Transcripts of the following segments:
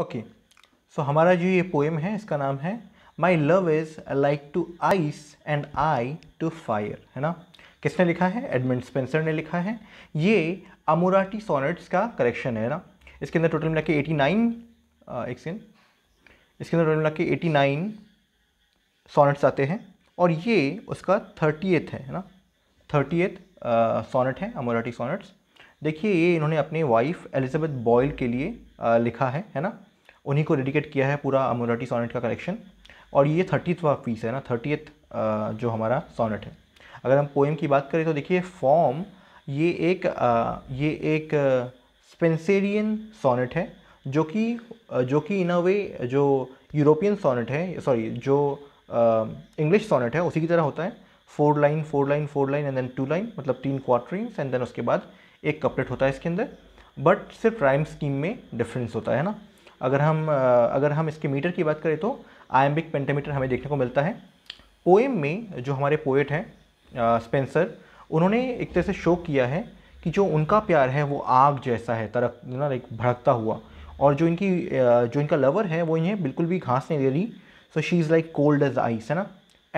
okay so हमारा जो ये पोएम है इसका नाम है my love is like to ice and I to fire है ना किसने लिखा है एडमिंड स्पेंसर ने लिखा है ये अमोराटी सोनेट्स का कलेक्शन है ना इसके अंदर टोटल मिला के एटी नाइन uh, एक सेकेंड इसके अंदर टोटल मिला के एटी नाइन सोनेट्स आते हैं और ये उसका थर्टीथ है ना थर्टीथ सोनेट uh, है अमोराटी सोनेट्स देखिए ये इन्होंने अपनी वाइफ एलिजाबेथ बॉयल के लिए आ, uh, लिखा है है ना उन्हीं को डेडिकेट किया है पूरा अमोराटी सोनेट का कलेक्शन और ये थर्टीथवा पीस है ना थर्टीथ जो हमारा सोनेट है अगर हम पोएम की बात करें तो देखिए फॉर्म ये एक आ, ये एक स्पेंसेरियन सोनेट है जो कि जो कि इन अ वे जो यूरोपियन सोनेट है सॉरी जो इंग्लिश सोनेट है उसी की तरह होता है four line four line four line and then two line मतलब तीन क्वार्टरिंग्स एंड देन उसके बाद एक कपलेट होता है इसके अंदर बट सिर्फ राइम स्कीम में डिफरेंस होता है ना अगर हम अगर हम इसके मीटर की बात करें तो आयम्बिक पेंटामीटर हमें देखने को मिलता है पोएम में जो हमारे पोएट हैं स्पेंसर उन्होंने एक तरह से शो किया है कि जो उनका प्यार है वो आग जैसा है तरक ना लाइक भड़कता हुआ और जो इनकी जो इनका लवर है वो इन्हें बिल्कुल भी घास नहीं दे रही so she is like cold as ice है ना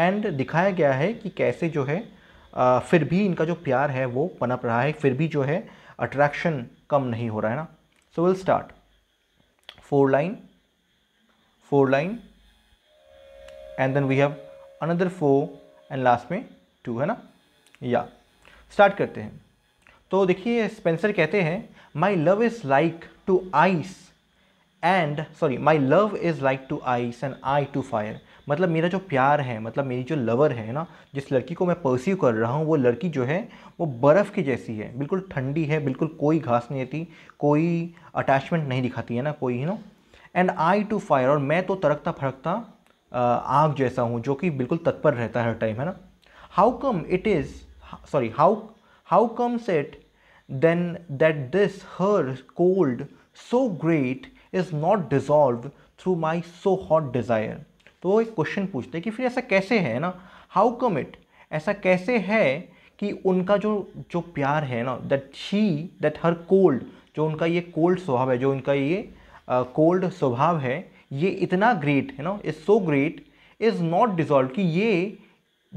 एंड दिखाया गया है कि कैसे जो है फिर भी इनका जो प्यार है वो पनप रहा है फिर भी जो है अट्रैक्शन कम नहीं हो रहा है ना so will start four line four line and then we have another four and last में two है ना या start करते हैं तो देखिए स्पेंसर कहते हैं my love is like to ice and sorry my love is like to ice and I to fire मतलब मेरा जो प्यार है मतलब मेरी जो लवर है ना जिस लड़की को मैं परस्यू कर रहा हूँ वो लड़की जो है वो बर्फ़ की जैसी है बिल्कुल ठंडी है बिल्कुल कोई घास नहीं रहती कोई अटैचमेंट नहीं दिखाती है ना कोई ही ना एंड आई टू फायर और मैं तो तरकता फड़कता आग जैसा हूँ जो कि बिल्कुल तत्पर रहता है हर टाइम है ना how come it is sorry how how comes it then that this her cold so great is not dissolve through my so hot desire तो वो एक क्वेश्चन पूछते हैं कि फिर ऐसा कैसे है ना हाउ कम इट ऐसा कैसे है कि उनका जो जो प्यार है ना that she that her cold जो उनका ये कोल्ड स्वभाव है जो उनका ये कोल्ड uh, स्वभाव है ये इतना ग्रेट है ना is so great is not dissolve कि ये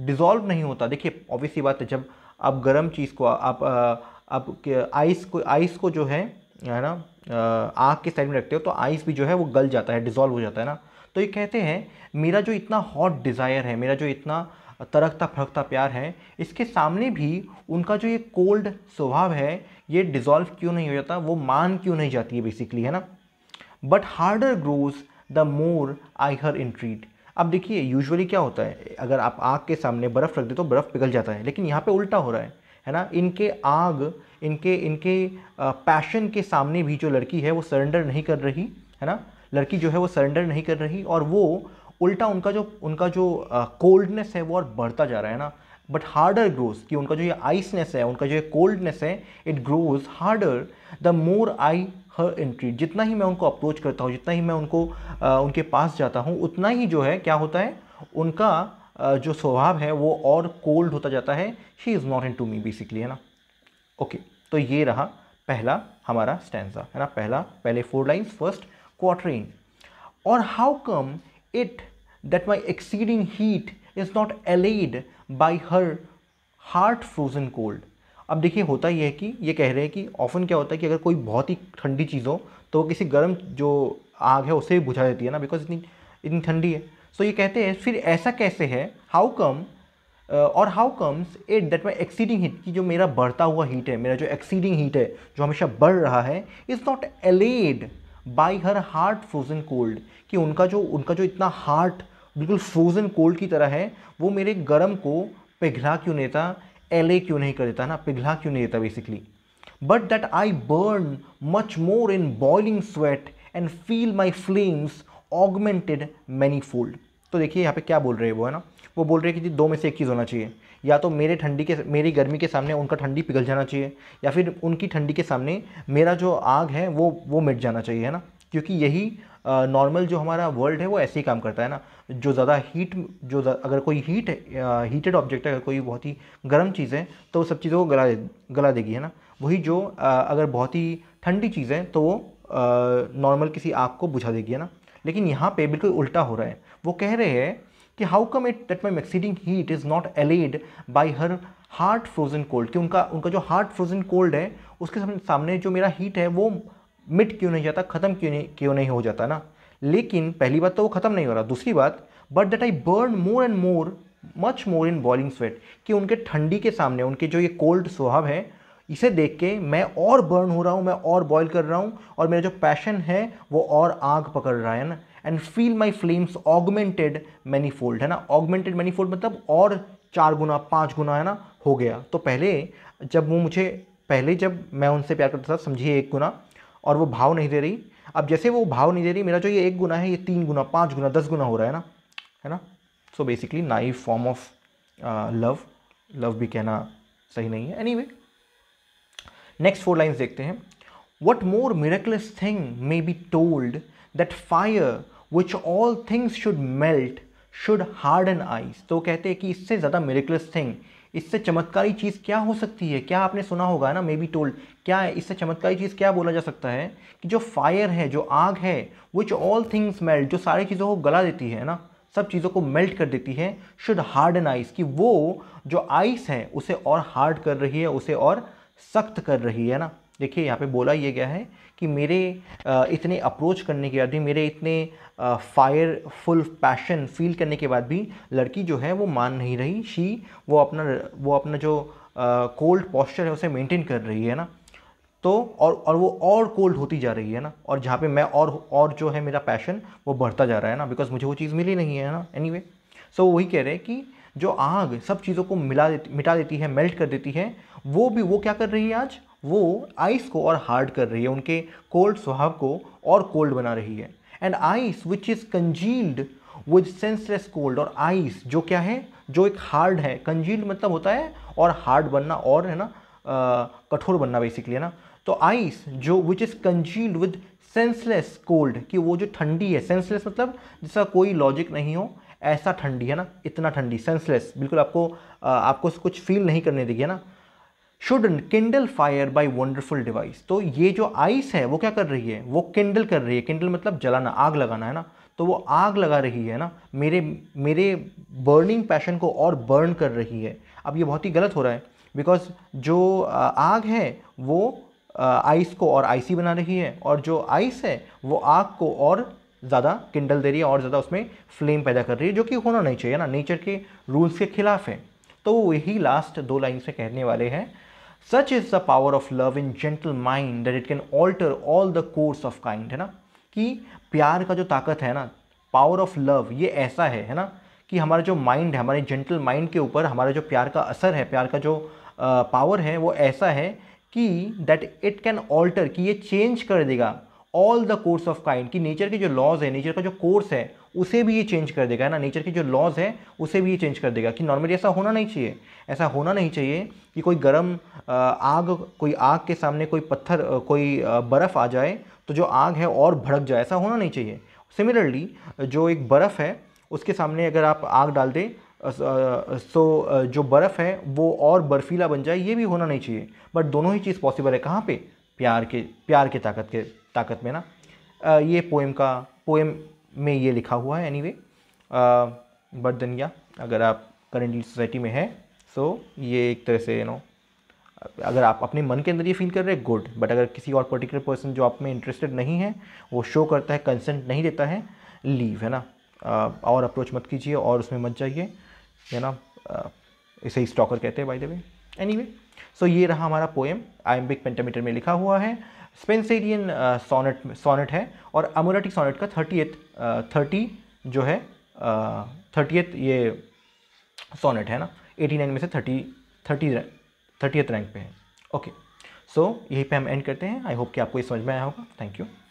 डिज़ॉल्व नहीं होता देखिए ऑब्वियसली बात है जब आप गर्म चीज़ को आप आप आइस को आइस को जो है है ना आग के साइड में रखते हो तो आइस भी जो है वो गल जाता है डिज़ोल्व हो जाता है ना तो ये कहते हैं मेरा जो इतना हॉट डिज़ायर है मेरा जो इतना तरकता फरकता प्यार है इसके सामने भी उनका जो ये कोल्ड स्वभाव है ये डिज़ोल्व क्यों नहीं हो जाता वो मान क्यों नहीं जाती है बेसिकली है ना but harder grows the more I her entreat अब देखिए यूजुअली क्या होता है अगर आप आग के सामने बर्फ़ रख दे तो बर्फ़ पिघल जाता है लेकिन यहाँ पे उल्टा हो रहा है है ना इनके आग इनके इनके पैशन के सामने भी जो लड़की है वो सरेंडर नहीं कर रही है ना लड़की जो है वो सरेंडर नहीं कर रही और वो उल्टा उनका जो उनका जो कोल्डनेस है वो और बढ़ता जा रहा है ना बट हार्डर ग्रोज कि उनका जो ये आइसनेस है उनका जो ये कोल्डनेस है it grows harder the more I her entreat जितना ही मैं उनको अप्रोच करता हूँ जितना ही मैं उनको आ, उनके पास जाता हूँ उतना ही जो है क्या होता है उनका जो स्वभाव है वो और कोल्ड होता जाता है he is not into me basically है ना ओके तो ये रहा पहला हमारा स्टैंडा है ना पहला पहले फोर लाइन्स फर्स्ट क्वार्टरेन और how come it that my exceeding heat is not allayed by her heart frozen cold अब देखिए होता यह है कि ये कह रहे हैं कि ऑफन क्या होता है कि अगर कोई बहुत ही ठंडी चीज़ हो तो किसी गर्म जो आग है उसे भी बुझा देती है ना बिकॉज इतनी इतनी ठंडी है सो ये कहते हैं फिर ऐसा कैसे है हाउ कम uh, और how comes it that my exceeding heat की जो मेरा बढ़ता हुआ हीट है मेरा जो एक्सीडिंग हीट है जो हमेशा बढ़ रहा है is not allayed by her heart frozen cold कि उनका जो उनका जो इतना हार्ट बिल्कुल फ्रोजन कोल्ड की तरह है वो मेरे गर्म को पिघला क्यों नहीं देता एले क्यों नहीं कर देता ना पिघला क्यों नहीं देता basically but that I burn much more in boiling sweat and feel my flames augmented many fold तो देखिए यहाँ पे क्या बोल रहे हैं वो है ना वो बोल रहे हैं कि जी दो में से एक चीज़ होना चाहिए या तो मेरे ठंडी के मेरी गर्मी के सामने उनका ठंडी पिघल जाना चाहिए या फिर उनकी ठंडी के सामने मेरा जो आग है वो वो मिट जाना चाहिए है ना क्योंकि यही नॉर्मल जो हमारा वर्ल्ड है वो ऐसे ही काम करता है ना जो ज़्यादा हीट जो अगर कोई हीट हीटेड ऑब्जेक्ट है अगर कोई बहुत ही गर्म चीज़ है तो वो सब चीज़ों को गला गला देगी है ना वही जो अगर बहुत ही ठंडी चीज़ है तो वो नॉर्मल किसी आग को बुझा देगी है ना लेकिन यहाँ पे बिल्कुल उल्टा हो रहा है वो कह रहे हैं कि how come it that my exceeding heat is not allayed by her heart frozen cold कि उनका उनका जो हार्ट फ्रोजन कोल्ड है उसके सामने जो मेरा हीट है वो मिट क्यों नहीं जाता ख़त्म क्यों नहीं क्यों नहीं हो जाता ना लेकिन पहली बात तो वो ख़त्म नहीं हो रहा दूसरी बात but that I burn more and more much more in boiling sweat कि उनके ठंडी के सामने उनके जो ये कोल्ड स्वभाव है इसे देख के मैं और बर्न हो रहा हूँ मैं और बॉयल कर रहा हूँ और मेरा जो पैशन है वो और आग पकड़ रहा है ना and feel my flames augmented manifold है ना ऑगमेंटेड मैनीफोल्ड मतलब और चार गुना पाँच गुना है ना हो गया तो पहले जब वो मुझे पहले जब मैं उनसे प्यार करता था समझिए एक गुना और वो भाव नहीं दे रही अब जैसे वो भाव नहीं दे रही मेरा जो ये एक गुना है ये तीन गुना पाँच गुना दस गुना हो रहा है ना है ना so basically naive form of love love भी कहना सही नहीं है anyway next four lines देखते हैं what more miraculous thing may be told that fire which all things should melt should harden ice तो कहते हैं कि इससे ज़्यादा मेरिकुलस थिंग इससे चमत्कारी चीज़ क्या हो सकती है क्या आपने सुना होगा ना मे बी टोल्ड क्या है इससे चमत्कारी चीज़ क्या बोला जा सकता है कि जो फायर है जो आग है विच ऑल थिंग्स मेल्ट जो सारी चीज़ों को गला देती है ना सब चीज़ों को मेल्ट कर देती है शुड हार्ड एन आइस कि वो जो आइस है उसे और हार्ड कर रही है उसे और सख्त कर रही है ना देखिए यहाँ पे बोला ये गया है कि मेरे इतने अप्रोच करने के बाद भी मेरे इतने फायर फुल पैशन फील करने के बाद भी लड़की जो है वो मान नहीं रही शी वो अपना वो अपना जो कोल्ड पॉस्चर है उसे मेंटेन कर रही है ना तो और और वो और कोल्ड होती जा रही है ना और जहाँ पे मैं और और जो है मेरा पैशन वो बढ़ता जा रहा है ना बिकॉज मुझे वो चीज़ मिली नहीं है ना एनी वे सो वही कह रहे हैं कि जो आग सब चीज़ों को मिला देती मिटा देती है मेल्ट कर देती है वो भी वो क्या कर रही है आज वो आइस को और हार्ड कर रही है उनके कोल्ड स्वभाव को और कोल्ड बना रही है and ice which is congealed with senseless cold और आइस जो क्या है जो एक हार्ड है कंजील्ड मतलब होता है और हार्ड बनना और है ना कठोर बनना बेसिकली है ना तो आइस जो which is congealed with senseless cold कि वो जो ठंडी है सेंसलेस मतलब जिसका कोई लॉजिक नहीं हो ऐसा ठंडी है ना इतना ठंडी सेंसलेस बिल्कुल आपको आ, आपको कुछ फील नहीं करने देगी है ना should kindle fire by wonderful device तो ये जो आइस है वो क्या कर रही है वो किंडल कर रही है किंडल मतलब जलाना आग लगाना है ना तो वो आग लगा रही है ना मेरे मेरे बर्निंग पैशन को और बर्न कर रही है अब ये बहुत ही गलत हो रहा है बिकॉज जो आग है वो आइस को और आइसी बना रही है और जो आइस है वो आग को और ज़्यादा किंडल दे रही है और ज़्यादा उसमें फ्लेम पैदा कर रही है जो कि होना नहीं चाहिए ना नेचर के रूल्स के खिलाफ है तो यही लास्ट दो लाइन से कहने वाले हैं such is the power of love in gentle mind that it can alter all the course of kind है ना कि प्यार का जो ताकत है ना पावर ऑफ लव ये ऐसा है है ना कि हमारा जो माइंड है हमारे जेंटल माइंड के ऊपर हमारा जो प्यार का असर है प्यार का जो पावर है वो ऐसा है कि दैट इट कैन ऑल्टर कि ये चेंज कर देगा all the course of kind कि नेचर के जो लॉज है नेचर का जो कोर्स है उसे भी ये चेंज कर देगा है ना नेचर के जो लॉज है उसे भी ये चेंज कर देगा कि नॉर्मली ऐसा होना नहीं चाहिए ऐसा होना नहीं चाहिए कि कोई गर्म आग कोई आग के सामने कोई पत्थर कोई बर्फ़ आ जाए तो जो आग है और भड़क जाए ऐसा होना नहीं चाहिए सिमिलरली जो एक बर्फ़ है उसके सामने अगर आप आग डाल दें सो so, जो बर्फ़ है वो और बर्फीला बन जाए ये भी होना नहीं चाहिए बट दोनों ही चीज़ पॉसिबल है कहाँ पे प्यार के प्यार के ताकत के ताकत में ना ये पोएम का पोएम में ये लिखा हुआ है एनी वे बट या अगर आप करेंटली सोसाइटी में हैं सो so, ये एक तरह से यू नो अगर आप अपने मन के अंदर ये फील कर रहे हैं गुड बट अगर किसी और पर्टिकुलर पर्सन जो आप में इंटरेस्टेड नहीं है वो शो करता है कंसेंट नहीं देता है लीव है ना और अप्रोच मत कीजिए और उसमें मत जाइए है ना इसे ही स्टॉकर कहते हैं by the way any anyway, so so, ये रहा हमारा पोएम आयम्बिक पेंटामीटर में लिखा हुआ है स्पेंसेरियन सोनेट सोनेट है और अमोराटिक सोनेट का थर्टी एथ थर्टी जो है थर्टी uh, एथ ये सोनेट है ना एटी नाइन में से थर्टी थर्टी थर्टीथ रैंक पे है ओके सो so, यहीं पे हम एंड करते हैं आई होप कि आपको ये समझ में आया होगा थैंक यू